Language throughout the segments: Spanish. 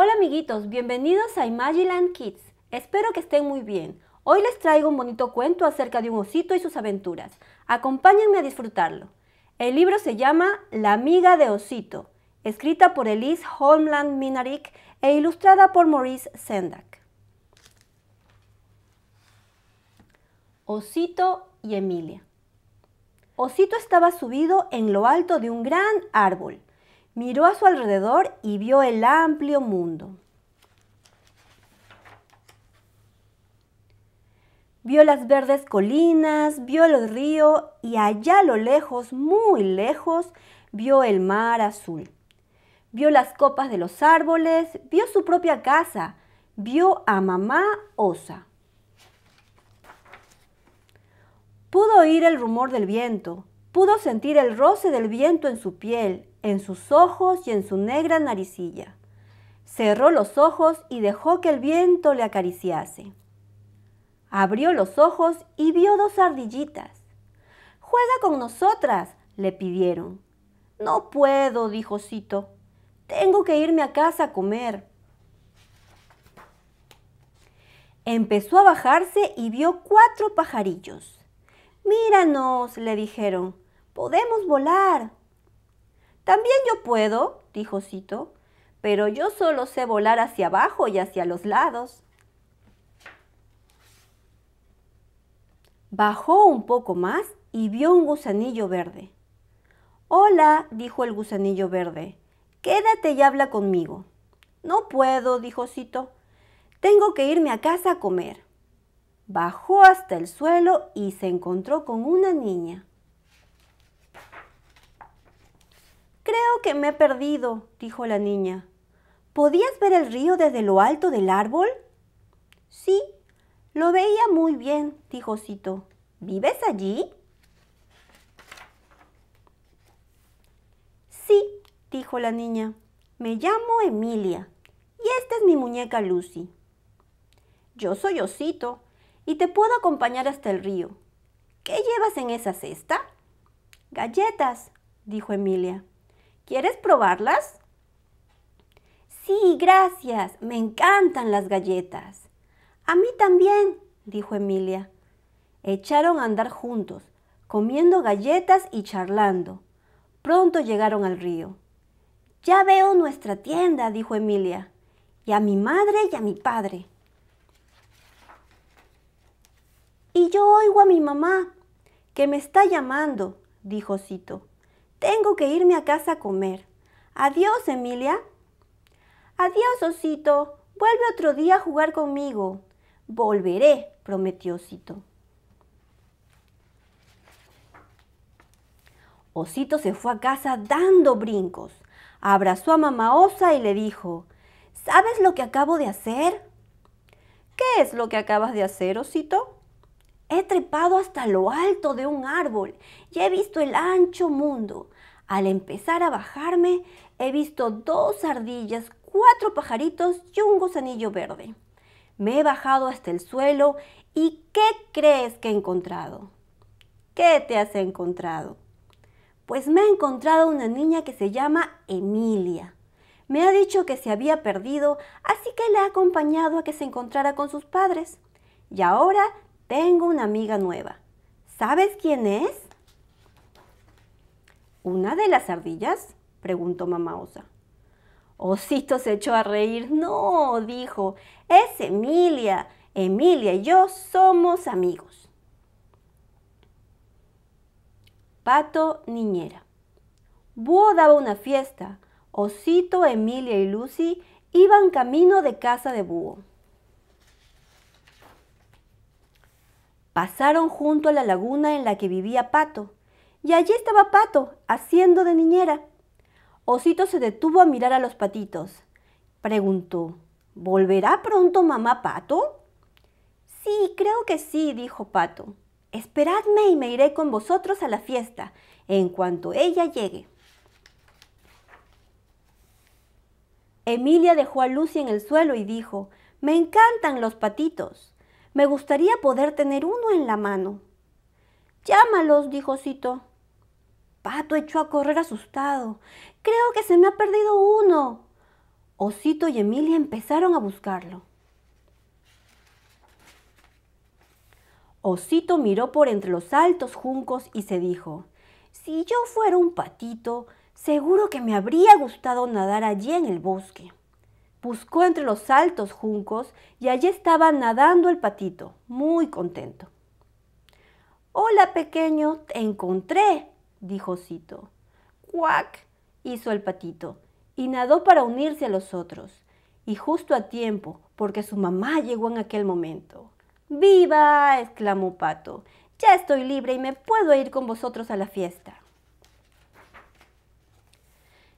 Hola amiguitos, bienvenidos a Imagiland Kids. Espero que estén muy bien. Hoy les traigo un bonito cuento acerca de un osito y sus aventuras. Acompáñenme a disfrutarlo. El libro se llama La amiga de osito, escrita por Elise Holmland Minarik e ilustrada por Maurice Sendak. Osito y Emilia. Osito estaba subido en lo alto de un gran árbol. Miró a su alrededor y vio el amplio mundo. Vio las verdes colinas, vio el río y allá a lo lejos, muy lejos, vio el mar azul. Vio las copas de los árboles, vio su propia casa, vio a mamá Osa. Pudo oír el rumor del viento, pudo sentir el roce del viento en su piel, en sus ojos y en su negra naricilla. Cerró los ojos y dejó que el viento le acariciase. Abrió los ojos y vio dos ardillitas. Juega con nosotras, le pidieron. No puedo, dijo Cito. Tengo que irme a casa a comer. Empezó a bajarse y vio cuatro pajarillos. Míranos, le dijeron. Podemos volar. También yo puedo, dijo Cito, pero yo solo sé volar hacia abajo y hacia los lados. Bajó un poco más y vio un gusanillo verde. Hola, dijo el gusanillo verde, quédate y habla conmigo. No puedo, dijo Cito, tengo que irme a casa a comer. Bajó hasta el suelo y se encontró con una niña. Creo que me he perdido, dijo la niña. ¿Podías ver el río desde lo alto del árbol? Sí, lo veía muy bien, dijo Osito. ¿Vives allí? Sí, dijo la niña. Me llamo Emilia y esta es mi muñeca Lucy. Yo soy Osito y te puedo acompañar hasta el río. ¿Qué llevas en esa cesta? Galletas, dijo Emilia. ¿Quieres probarlas? Sí, gracias. Me encantan las galletas. A mí también, dijo Emilia. Echaron a andar juntos, comiendo galletas y charlando. Pronto llegaron al río. Ya veo nuestra tienda, dijo Emilia, y a mi madre y a mi padre. Y yo oigo a mi mamá, que me está llamando, dijo Cito. Tengo que irme a casa a comer. Adiós, Emilia. Adiós, Osito. Vuelve otro día a jugar conmigo. Volveré, prometió Osito. Osito se fue a casa dando brincos. Abrazó a mamá Osa y le dijo, ¿Sabes lo que acabo de hacer? ¿Qué es lo que acabas de hacer, Osito? He trepado hasta lo alto de un árbol y he visto el ancho mundo. Al empezar a bajarme, he visto dos ardillas, cuatro pajaritos y un gusanillo verde. Me he bajado hasta el suelo y ¿qué crees que he encontrado? ¿Qué te has encontrado? Pues me ha encontrado una niña que se llama Emilia. Me ha dicho que se había perdido, así que la he acompañado a que se encontrara con sus padres. Y ahora tengo una amiga nueva. ¿Sabes quién es? ¿Una de las ardillas? preguntó mamá osa. Osito se echó a reír. No, dijo, es Emilia. Emilia y yo somos amigos. Pato Niñera. Búho daba una fiesta. Osito, Emilia y Lucy iban camino de casa de Búho. Pasaron junto a la laguna en la que vivía Pato, y allí estaba Pato, haciendo de niñera. Osito se detuvo a mirar a los patitos. Preguntó, ¿Volverá pronto mamá Pato? Sí, creo que sí, dijo Pato. Esperadme y me iré con vosotros a la fiesta, en cuanto ella llegue. Emilia dejó a Lucy en el suelo y dijo, Me encantan los patitos. Me gustaría poder tener uno en la mano. Llámalos, dijo Osito. Pato echó a correr asustado. Creo que se me ha perdido uno. Osito y Emilia empezaron a buscarlo. Osito miró por entre los altos juncos y se dijo, si yo fuera un patito, seguro que me habría gustado nadar allí en el bosque buscó entre los altos juncos y allí estaba nadando el patito, muy contento. Hola, pequeño, te encontré, dijo Cito. ¡Cuac! hizo el patito y nadó para unirse a los otros. Y justo a tiempo, porque su mamá llegó en aquel momento. ¡Viva! exclamó Pato. Ya estoy libre y me puedo ir con vosotros a la fiesta.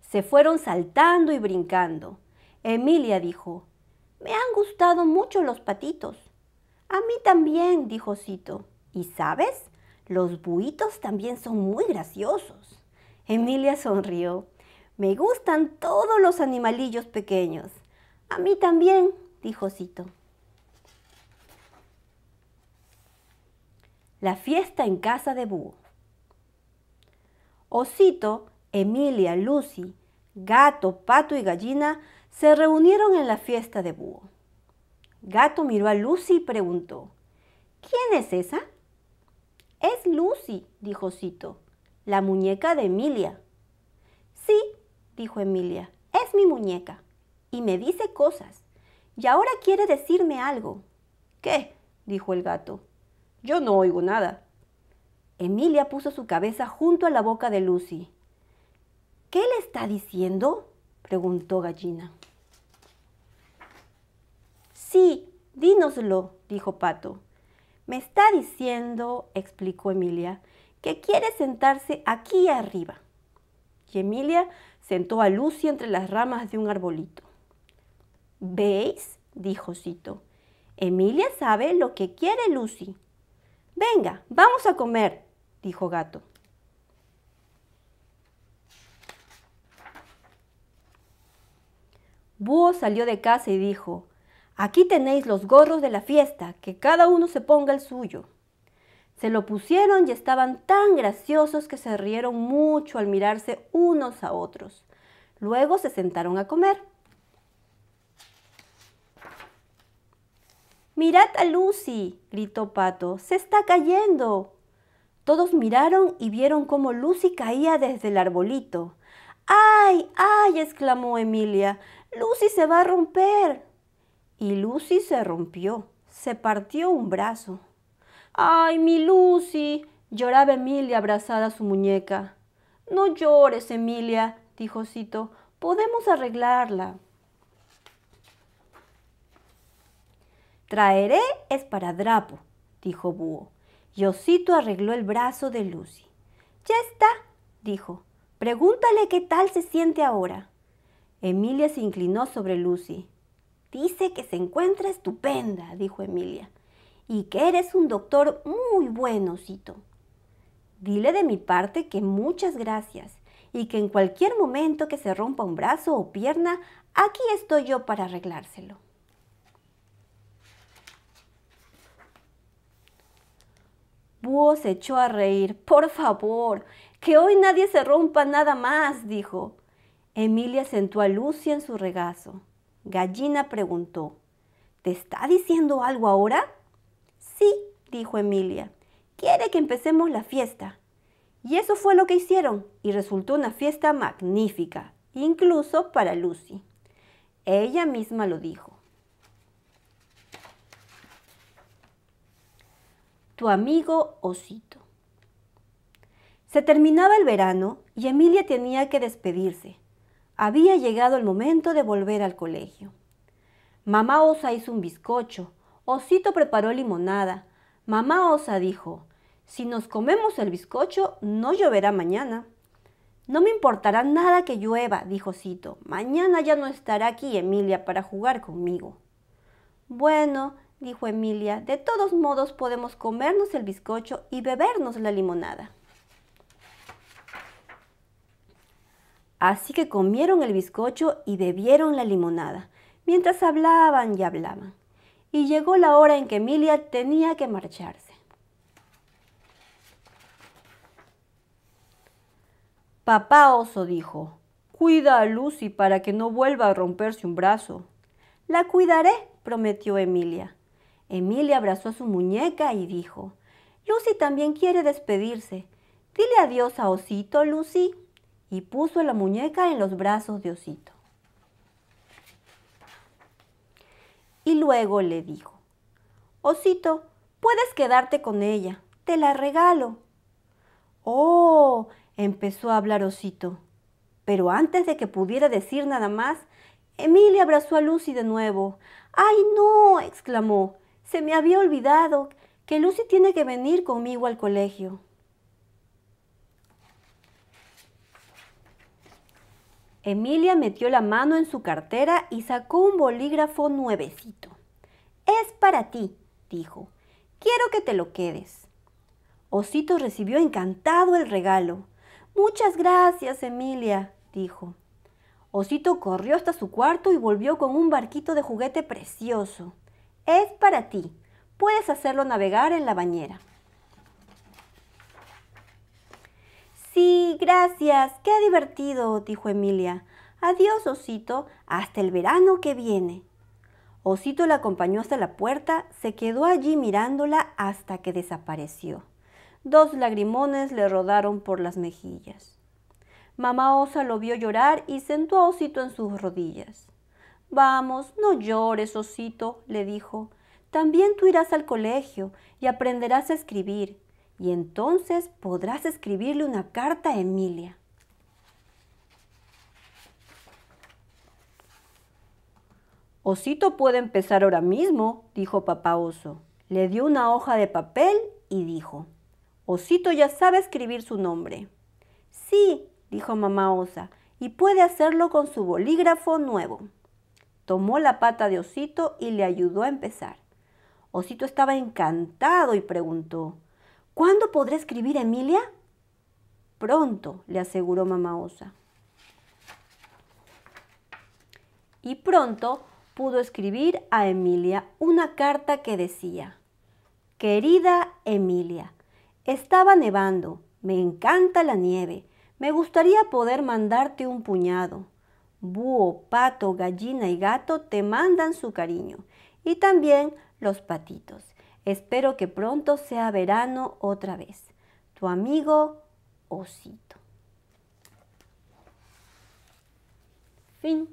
Se fueron saltando y brincando. Emilia dijo, Me han gustado mucho los patitos. A mí también, dijo Cito. ¿Y sabes? Los buitos también son muy graciosos. Emilia sonrió. Me gustan todos los animalillos pequeños. A mí también, dijo Cito. La fiesta en casa de Búho. Osito, Emilia, Lucy, Gato, Pato y Gallina se reunieron en la fiesta de Búho. Gato miró a Lucy y preguntó, ¿Quién es esa? Es Lucy, dijo Cito, la muñeca de Emilia. Sí, dijo Emilia, es mi muñeca y me dice cosas y ahora quiere decirme algo. ¿Qué? dijo el gato. Yo no oigo nada. Emilia puso su cabeza junto a la boca de Lucy. ¿Qué le está diciendo? preguntó Gallina. Sí, dínoslo, dijo Pato. Me está diciendo, explicó Emilia, que quiere sentarse aquí arriba. Y Emilia sentó a Lucy entre las ramas de un arbolito. ¿Veis? dijo Cito. Emilia sabe lo que quiere Lucy. Venga, vamos a comer, dijo Gato. Búho salió de casa y dijo, Aquí tenéis los gorros de la fiesta, que cada uno se ponga el suyo. Se lo pusieron y estaban tan graciosos que se rieron mucho al mirarse unos a otros. Luego se sentaron a comer. Mirad a Lucy, gritó Pato, se está cayendo. Todos miraron y vieron cómo Lucy caía desde el arbolito. ¡Ay, ay! exclamó Emilia, Lucy se va a romper. Y Lucy se rompió, se partió un brazo. ¡Ay, mi Lucy! lloraba Emilia abrazada a su muñeca. No llores, Emilia, dijo Osito. podemos arreglarla. Traeré esparadrapo, dijo Búho. Y Osito arregló el brazo de Lucy. Ya está, dijo. Pregúntale qué tal se siente ahora. Emilia se inclinó sobre Lucy. Dice que se encuentra estupenda, dijo Emilia, y que eres un doctor muy bueno, Dile de mi parte que muchas gracias y que en cualquier momento que se rompa un brazo o pierna, aquí estoy yo para arreglárselo. Búho se echó a reír. Por favor, que hoy nadie se rompa nada más, dijo. Emilia sentó a Lucia en su regazo. Gallina preguntó, ¿Te está diciendo algo ahora? Sí, dijo Emilia, quiere que empecemos la fiesta. Y eso fue lo que hicieron, y resultó una fiesta magnífica, incluso para Lucy. Ella misma lo dijo. Tu amigo Osito. Se terminaba el verano y Emilia tenía que despedirse. Había llegado el momento de volver al colegio. Mamá Osa hizo un bizcocho, Osito preparó limonada. Mamá Osa dijo, si nos comemos el bizcocho, no lloverá mañana. No me importará nada que llueva, dijo Osito. Mañana ya no estará aquí Emilia para jugar conmigo. Bueno, dijo Emilia, de todos modos podemos comernos el bizcocho y bebernos la limonada. Así que comieron el bizcocho y bebieron la limonada, mientras hablaban y hablaban. Y llegó la hora en que Emilia tenía que marcharse. Papá oso dijo, Cuida a Lucy para que no vuelva a romperse un brazo. La cuidaré, prometió Emilia. Emilia abrazó a su muñeca y dijo, Lucy también quiere despedirse. Dile adiós a Osito, Lucy y puso la muñeca en los brazos de Osito. Y luego le dijo, Osito, puedes quedarte con ella, te la regalo. Oh, empezó a hablar Osito. Pero antes de que pudiera decir nada más, Emilia abrazó a Lucy de nuevo. ¡Ay, no! exclamó. Se me había olvidado que Lucy tiene que venir conmigo al colegio. Emilia metió la mano en su cartera y sacó un bolígrafo nuevecito. Es para ti, dijo. Quiero que te lo quedes. Osito recibió encantado el regalo. Muchas gracias, Emilia, dijo. Osito corrió hasta su cuarto y volvió con un barquito de juguete precioso. Es para ti. Puedes hacerlo navegar en la bañera. Sí, gracias, qué divertido, dijo Emilia. Adiós, Osito, hasta el verano que viene. Osito la acompañó hasta la puerta, se quedó allí mirándola hasta que desapareció. Dos lagrimones le rodaron por las mejillas. Mamá Osa lo vio llorar y sentó a Osito en sus rodillas. Vamos, no llores, Osito, le dijo. También tú irás al colegio y aprenderás a escribir y entonces podrás escribirle una carta a Emilia. Osito puede empezar ahora mismo, dijo papá oso. Le dio una hoja de papel y dijo, Osito ya sabe escribir su nombre. Sí, dijo mamá osa, y puede hacerlo con su bolígrafo nuevo. Tomó la pata de Osito y le ayudó a empezar. Osito estaba encantado y preguntó, ¿Cuándo podré escribir a Emilia? Pronto, le aseguró mamá Osa. Y pronto pudo escribir a Emilia una carta que decía, Querida Emilia, estaba nevando, me encanta la nieve, me gustaría poder mandarte un puñado. Búho, pato, gallina y gato te mandan su cariño, y también los patitos. Espero que pronto sea verano otra vez. Tu amigo Osito. Fin.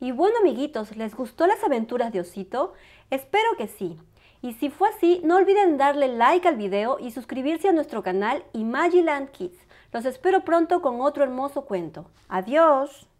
Y bueno amiguitos, ¿les gustó las aventuras de Osito? Espero que sí. Y si fue así, no olviden darle like al video y suscribirse a nuestro canal Imagiland Kids. Los espero pronto con otro hermoso cuento. ¡Adiós!